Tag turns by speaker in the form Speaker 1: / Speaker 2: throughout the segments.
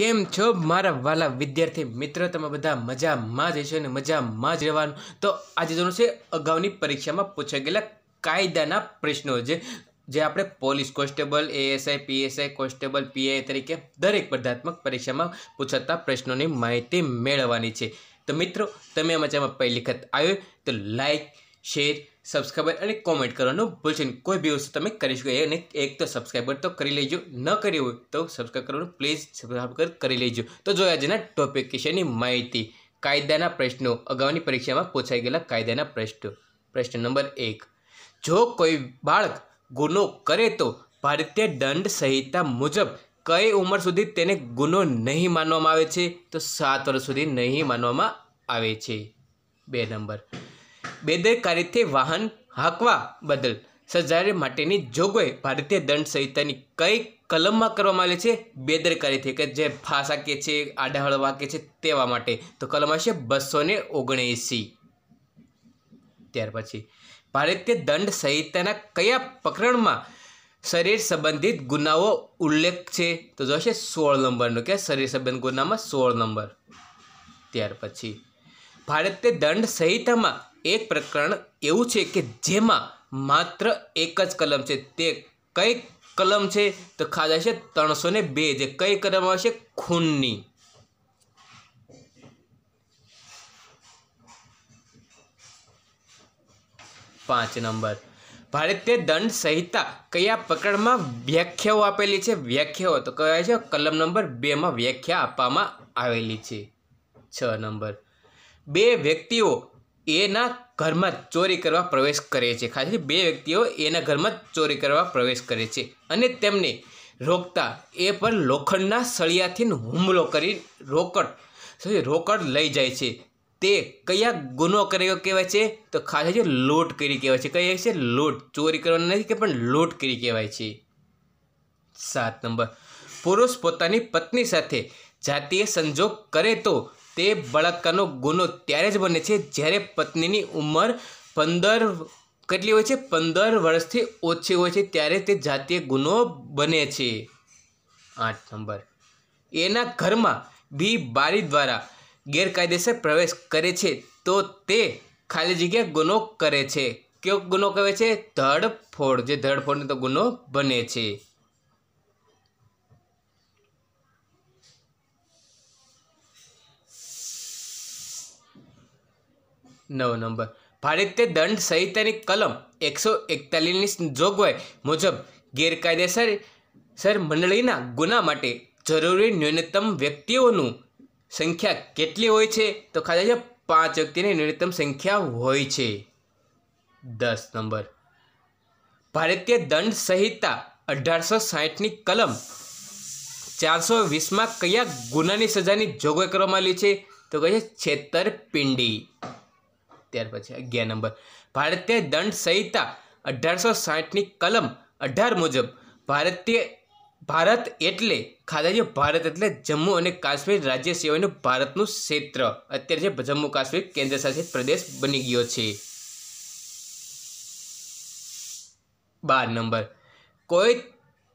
Speaker 1: કેમ છો મારા વાલા વિદ્યાર્થી મિત્રો તમે બધા મજામાં જ હશો અને મજામાં જ રહેવાનું તો આજે જોનું છે અગાઉની પરીક્ષામાં પૂછાઈ ગયેલા કાયદાના પ્રશ્નો જે જે આપણે police constable ASI PSI constable PI તરીકે દરેક સ્પર્ધાત્મક પરીક્ષામાં પૂછાતા પ્રશ્નોની માહિતી મેળવવાની છે તો મિત્રો તમે મજામાં પહેલી વખત આવ્યો તો લાઈક શેર સબસ્ક્રાઈબર અને કોમેન્ટ કરવાનું ભૂલશે નહીં કોઈ બી વસ્તુ તમે કરી શકો અને એક તો સબસ્ક્રાઈબર તો કરી લેજો ન કરી હોય તો સબસ્ક્રાઈબ કરવાનું પ્લીઝ સબસ્ક્રાઈબ કરી લેજો તો જો આજેના ટોપિક વિશેની માહિતી કાયદાના પ્રશ્નો અગાઉની પરીક્ષામાં પૂછાઈ ગયેલા કાયદાના પ્રશ્નો પ્રશ્ન નંબર એક જો કોઈ બાળક ગુનો કરે તો ભારતીય દંડ સંહિતા મુજબ કઈ ઉંમર સુધી તેને ગુનો નહીં માનવામાં આવે છે તો સાત વર્ષ સુધી નહીં માનવામાં આવે છે બે નંબર બેદરકારીથી વાહન હાંકવા બદલ સજા માટેની જોગવાઈ ભારતીય દંડ સંહિતાની કઈ કલમમાં કરવામાં આવે છે બેદરકારીથી કે જે ફાસ આંકે છે આડાહળ વાંકે છે તેવા માટે તો કલમ હશે બસો ને ઓગણએંસી ત્યાર પછી ભારતીય દંડ સંહિતાના કયા પ્રકરણમાં શરીર સંબંધિત ગુનાઓ ઉલ્લેખ છે તો જોશે સોળ નંબરનો કે શરીર સંબંધિત ગુનામાં સોળ નંબર ત્યાર પછી ભારતીય દંડ સંહિતામાં એક પ્રકરણ એવું છે કે જેમાં માત્ર એક જ કલમ છે તે કઈ કલમ છે તો ખાસ હશે ત્રણસો ને બે જે કઈ કલમ આવશે ખૂનની પાંચ નંબર ભારતીય દંડ સંહિતા કયા પ્રકરણમાં વ્યાખ્યાઓ આપેલી છે વ્યાખ્યાઓ તો કહેવાય છે કલમ નંબર બેમાં વ્યાખ્યા આપવામાં આવેલી છે છ નંબર બે વ્યક્તિઓ એના ઘરમાં ચોરી કરવા પ્રવેશ કરે છે ખાસ બે વ્યક્તિઓ એના ઘરમાં ચોરી કરવા પ્રવેશ કરે છે અને તેમને રોકતા એ પર લોખંડના સળિયાથી હુમલો કરી રોકડ રોકડ લઈ જાય છે તે કયા ગુનો કર્યો કહેવાય છે તો ખાસ છે લૂંટ કરી કહેવાય છે કહેવાય છે લૂંટ ચોરી કરવાની નથી કે પણ લૂંટ કરી કહેવાય છે સાત નંબર પુરુષ પોતાની પત્ની સાથે જાતીય સંજોગ કરે તો તે બળાત્કારનો ગુનો ત્યારે જ બને છે જ્યારે પત્નીની ઉંમર પંદર કેટલી હોય છે પંદર વર્ષથી ઓછી હોય છે ત્યારે તે જાતીય ગુનો બને છે આઠ નંબર એના ઘરમાં બી બારી દ્વારા ગેરકાયદેસર પ્રવેશ કરે છે તો તે ખાલી જગ્યાએ ગુનો કરે છે કયો ગુનો કહે છે ધડફોડ જે ધડફોડને તો ગુનો બને છે નવ નંબર ભારતીય દંડ સહિતની કલમ એકસો એકતાલીસની જોગવાઈ મુજબ ગેરકાયદેસર સર મંડળીના ગુના માટે જરૂરી ન્યૂનતમ વ્યક્તિઓનું સંખ્યા કેટલી હોય છે તો ખાલી છે પાંચ વ્યક્તિની ન્યૂનતમ સંખ્યા હોય છે દસ નંબર ભારતીય દંડ સંહિતા અઢારસો સાહીઠની કલમ ચારસો વીસમાં કયા ગુનાની સજાની જોગવાઈ કરવામાં આવી છે તો કહે છે છેતરપિંડી ત્યાર પછી અગિયાર નંબર ભારતીય દંડ સંહિતા અઢારસો સાઠની કલમ અઢાર મુજબ ભારતીય ભારત એટલે ખાતાજી ભારત એટલે જમ્મુ અને કાશ્મીર રાજ્ય સિવાયનું ભારતનું ક્ષેત્ર અત્યારે જે જમ્મુ કાશ્મીર કેન્દ્રશાસિત પ્રદેશ બની ગયો છે બાર નંબર કોઈ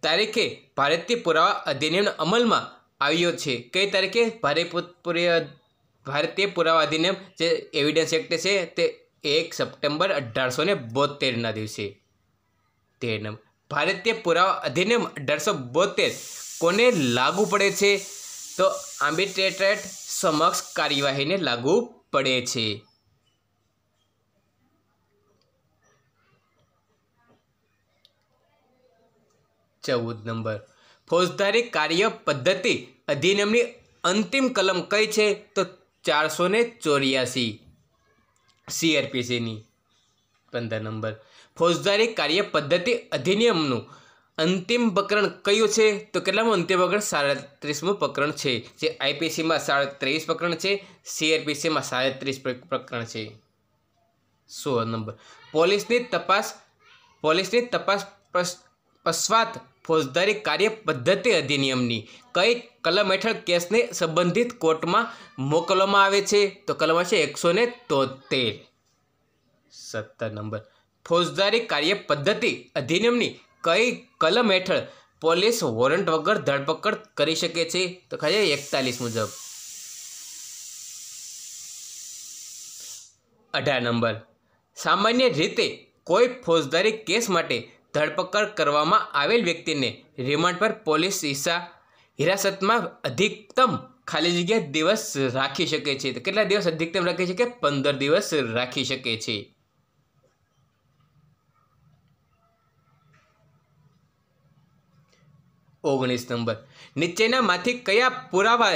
Speaker 1: તારીખે ભારતીય પુરાવા અધિનિયમ અમલમાં આવ્યો છે કઈ તારીખે ભારતીય ભારતીય પુરાવા અધિનિયમ જે એવિડન્સ એક્ટ છે તે એક સપ્ટેમ્બર અઢારસો ને બોતેરના દિવસે તેર નંબર ભારતીય પુરાવા અધિનિયમ અઢારસો બોતેર કોને લાગુ પડે છે તો આર્બિટ્રેટરેટ સમક્ષ કાર્યવાહીને લાગુ પડે છે ચૌદ નંબર ફોજદારી કાર્ય પદ્ધતિ અધિનિયમની અંતિમ કલમ કઈ છે તો ચારસો ને ચોર્યાસી સીઆરપીસીની પંદર નંબર ફોજદારી કાર્ય પદ્ધતિ અધિનિયમનું અંતિમ પ્રકરણ કયું છે તો કેટલામાં અંતિમ પ્રકરણ સાડત્રીસમું પ્રકરણ છે જે આઈપીસીમાં સાડત્રીસ પ્રકરણ છે સીઆરપીસીમાં સાડત્રીસ પ્રકરણ છે સોળ નંબર પોલીસની તપાસ પોલીસની તપાસ પશ્ચાત ફોજદારી કાર્ય પદ્ધતિ અધિનિયમની કઈ કલમ હેઠળ કેસને સંબંધિત કોર્ટમાં મોકલવામાં આવે છે તો કલમ હશે એકસો ને તોતેર સત્તર નંબર ફોજદારી કાર્ય પદ્ધતિ અધિનિયમની કઈ કલમ હેઠળ પોલીસ વોરંટ વગર ધરપકડ કરી શકે છે તો ખાલી એકતાલીસ મુજબ અઢાર નંબર સામાન્ય રીતે કોઈ ફોજદારી કેસ માટે ધરપકડ કરવામાં આવેલ વ્યક્તિને રિમાન્ડ પર પોલીસ હિસ્સા હિરાસતમાં અધિકતમ ખાલી જગ્યા દિવસ રાખી શકે છે કેટલા દિવસ અધિકતમ રાખી શકે પંદર દિવસ રાખી શકે છે ઓગણીસ નંબર નીચેનામાંથી કયા પુરાવા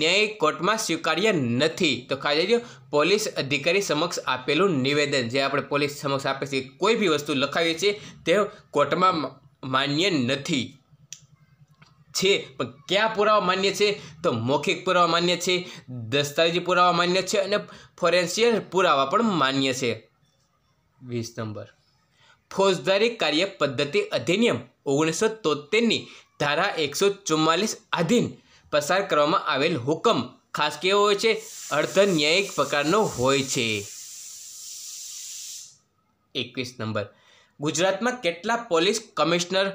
Speaker 1: ન્યાય કોર્ટમાં સ્વીકાર્ય નથી તો ખાલી જો પોલીસ અધિકારી સમક્ષ આપેલું નિવેદન જે આપણે પોલીસ સમક્ષ આપે છે કોઈ બી વસ્તુ લખાવીએ છીએ તે કોર્ટમાં માન્ય નથી છે પણ કયા પુરાવા માન્ય છે તો મૌખિક પુરાવા માન્ય છે દસ્તાવેજી પુરાવા માન્ય છે અને ફોરેન્સિયલ પુરાવા પણ માન્ય છે વીસ નંબર ફોજદારી કાર્ય પદ્ધતિ અધિનિયમ ઓગણીસો તોતેરની ધારા એકસો ચુમ્માલીસ આધીન પસાર કરવામાં આવેલ હુકમ ખાસ કેવો હોય છે અર્ધ ન્યાયિક પ્રકારનો હોય છે એકવીસ નંબર ગુજરાતમાં કેટલા પોલીસ કમિશનર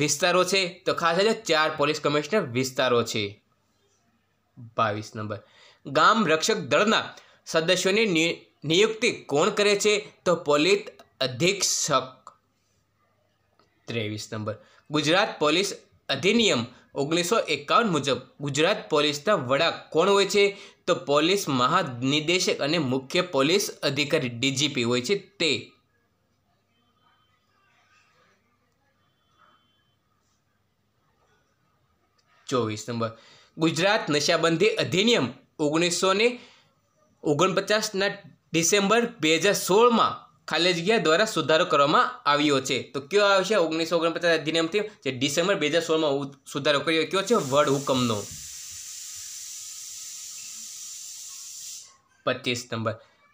Speaker 1: વિસ્તારો છે તો ખાસ છે ચાર પોલીસ કમિશનર વિસ્તારો છે બાવીસ નંબર ગામ રક્ષક દળના સદસ્યોની નિયુક્તિ કોણ કરે છે તો પોલીસ અધિક્ષક ત્રેવીસ નંબર ગુજરાત પોલીસ અધિનિયમ ઓગણીસો એકાવન મુજબ ગુજરાત પોલીસના વડા કોણ હોય છે તો પોલીસ મહાનિદેશક અને મુખ્ય પોલીસ અધિકારી ડીજીપી હોય છે તે ચોવીસ નંબર ગુજરાત નશાબંધી અધિનિયમ ઓગણીસો ને ઓગણપચાસના ડિસેમ્બર બે હજાર સોળમાં ખાલી જગ્યા દ્વારા સુધારો કરવામાં આવ્યો છે તો કયો આવશે ઓગણીસો ઓગણપચાસ અધિનિયમથી જે ડિસેમ્બર બે હજાર સોળમાં સુધારો કર્યો કયો છે વડ હુકમનો પચીસ નંબર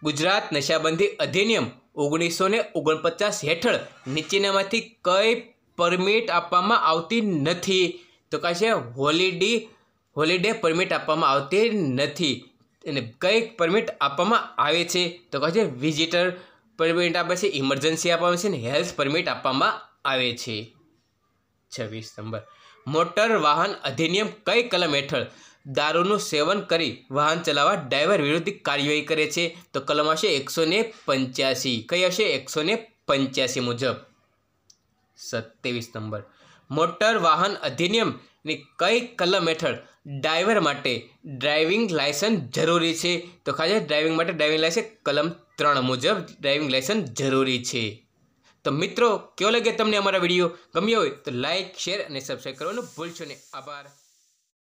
Speaker 1: ગુજરાત નશાબંધી અધિનિયમ ઓગણીસો ને ઓગણપચાસ હેઠળ નીચેનામાંથી કઈ પરમિટ આપવામાં આવતી નથી તો કહેશે હોલિડે હોલિડે પરમિટ આપવામાં આવતી નથી અને કઈ પરમિટ આપવામાં આવે છે તો કહે છે વિઝિટર પરમિટ આપે છે ઇમરજન્સી આપવામાં આવે છે અને હેલ્થ પરમિટ આપવામાં આવે છે છવ્વીસ નંબર મોટર વાહન અધિનિયમ કઈ કલમ હેઠળ દારૂનું સેવન કરી વાહન ચલાવવા ડ્રાઈવર વિરુદ્ધ કાર્યવાહી કરે છે તો કલમ હશે એકસો ને પંચ્યાસી કઈ હશે એકસો ને પંચ્યાસી મુજબ સત્યાવીસ નંબર મોટર વાહન અધિનિયમની કઈ કલમ હેઠળ ડ્રાઈવર માટે ડ્રાઇવિંગ લાયસન્સ જરૂરી છે તો ખાલી ડ્રાઇવિંગ માટે ડ્રાઇવિંગ લાયસન્સ કલમ ત્રણ મુજબ ડ્રાઇવિંગ લાયસન્સ જરૂરી છે તો મિત્રો કેવો લાગે તમને અમારા વિડીયો ગમ્યો હોય તો લાઇક શેર અને સબસ્ક્રાઈબ કરવાનું ભૂલશો ને આભાર